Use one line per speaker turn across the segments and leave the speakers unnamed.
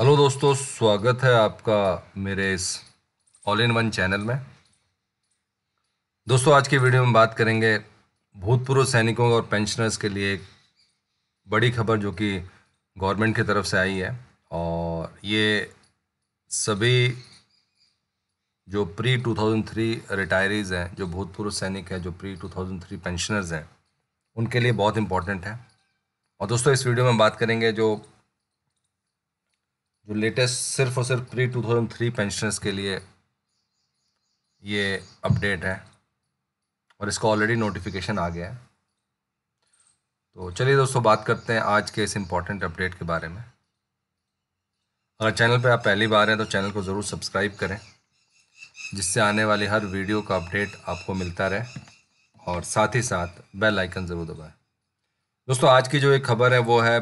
Hello दोस्तों स्वागत है आपका मेरे इस ऑल इन वन चैनल में दोस्तों आज की वीडियो में बात करेंगे भूतपूर्व सैनिकों और पेंशनर्स के लिए एक बड़ी खबर जो कि गवर्नमेंट की तरफ से आई है और ये सभी जो प्री 2003 रिटायरीज़ हैं जो भूतपूर्व सैनिक हैं जो प्री 2003 पेंशनर्स हैं उनके लिए बहुत इम्पोर्टेंट है और दोस्तों इस वीडियो में बात करेंगे जो जो लेटेस्ट सिर्फ और सिर्फ प्री थ्री पेंशनर्स के लिए ये अपडेट है और इसका ऑलरेडी नोटिफिकेशन आ गया है तो चलिए दोस्तों बात करते हैं आज के इस इम्पॉर्टेंट अपडेट के बारे में अगर चैनल पर आप पहली बार हैं तो चैनल को ज़रूर सब्सक्राइब करें जिससे आने वाली हर वीडियो का अपडेट आपको मिलता रहे और साथ ही साथ बेल आइकन ज़रूर दबाएं दोस्तों आज की जो एक खबर है वो है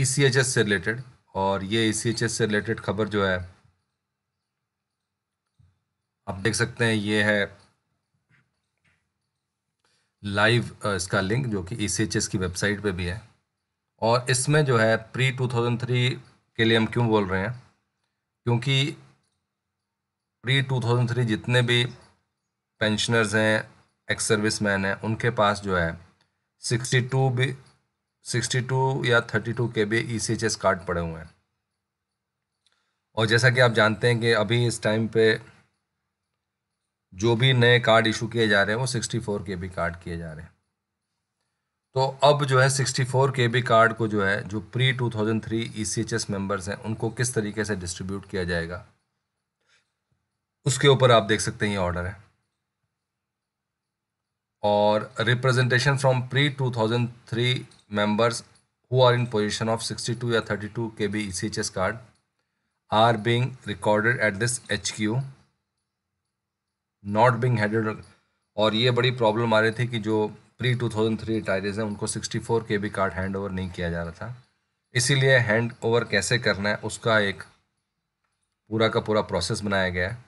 ई सी एच एस से रिलेटेड और ये ई e से रिलेटेड खबर जो है आप देख सकते हैं ये है लाइव इसका लिंक जो कि ई e की वेबसाइट पे भी है और इसमें जो है प्री टू थाउजेंड थ्री के लिए हम क्यों बोल रहे हैं क्योंकि प्री टू थाउजेंड थ्री जितने भी पेंशनर्स हैं एक्स सर्विस मैन हैं उनके पास जो है सिक्सटी टू भी सिक्सटी टू या thirty two K B E C H S card पड़े हुए हैं और जैसा कि आप जानते हैं कि अभी इस टाइम पे जो भी नए कार्ड इशू किए जा रहे हैं वो sixty four K B card किए जा रहे हैं तो अब जो है sixty four K B card को जो है जो pre two thousand three E C H S members हैं उनको किस तरीके से डिस्ट्रीब्यूट किया जाएगा उसके ऊपर आप देख सकते हैं ये ऑर्डर है और representation from pre two thousand three members who are in position of sixty two या thirty two K B E C H S card are being recorded at this HQ, not being headed. और ये बड़ी problem आ रही थी कि जो pre two thousand three टायरेज हैं उनको sixty four K B card hand over नहीं किया जा रहा था इसीलिए हैंड ओवर कैसे करना है उसका एक पूरा का पूरा प्रोसेस बनाया गया है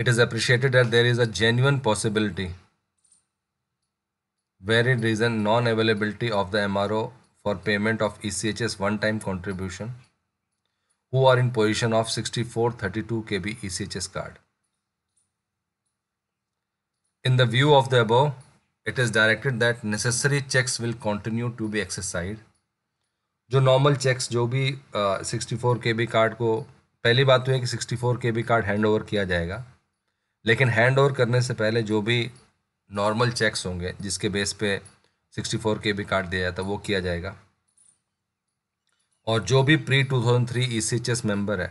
it is appreciated that there is a genuine possibility very reason non availability of the M R O for payment of E C H S one time contribution who are in position of 64 32 kb ECHS card. In the view of the above, it is directed that necessary checks will continue to be exercised. जो normal checks जो भी uh, 64 kb card को पहली बात तो है कि 64 kb card hand over किया जाएगा लेकिन हैंड ओवर करने से पहले जो भी नॉर्मल चेक्स होंगे जिसके बेस पे 64 kb कार्ड दिया जाता है वो किया जाएगा और जो भी pre two thousand three E C H S member है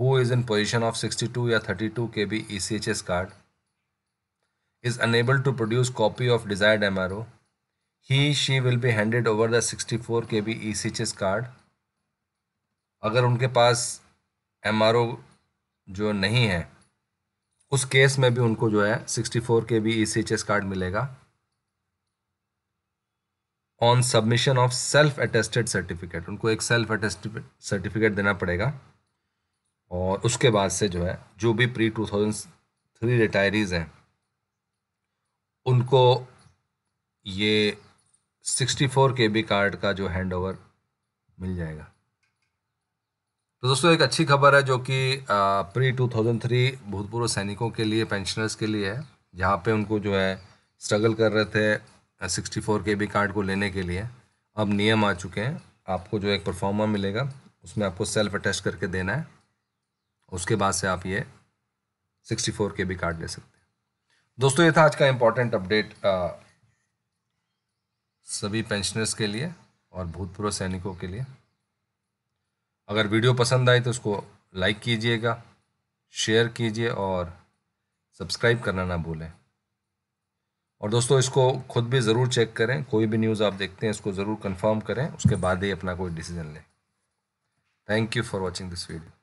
who is in position of sixty two या thirty two K B E C H S card is unable to produce copy of desired M R O he she will be handed over the 64 four K B E C H S card अगर उनके पास M R ओ जो नहीं है उस case में भी उनको जो है sixty four K B E C H S card मिलेगा on submission of self attested certificate उनको एक सेल्फ अटेस्टेड सर्टिफिकेट देना पड़ेगा और उसके बाद से जो है जो भी pre two thousand three retirees हैं उनको ये sixty four K B card का जो हैंड ओवर मिल जाएगा तो दोस्तों एक अच्छी खबर है जो कि प्री टू थाउजेंड थ्री भूतपूर्व सैनिकों के लिए पेंशनर्स के लिए है जहाँ पे उनको जो है स्ट्रगल कर रहे थे sixty four K B card को लेने के लिए अब नियम आ चुके हैं आपको जो एक परफॉर्मा मिलेगा उसमें आपको सेल्फ अटैच करके देना है उसके बाद से आप ये sixty four K B card ले सकते हैं दोस्तों ये था आज का इम्पोर्टेंट अपडेट सभी पेंशनर्स के लिए और भूतपूर्व सैनिकों के लिए अगर वीडियो पसंद आए तो उसको लाइक कीजिएगा शेयर कीजिए और सब्सक्राइब करना ना भूलें और दोस्तों इसको खुद भी ज़रूर चेक करें कोई भी न्यूज़ आप देखते हैं इसको ज़रूर कंफर्म करें उसके बाद ही अपना कोई डिसीज़न लें thank you for watching this video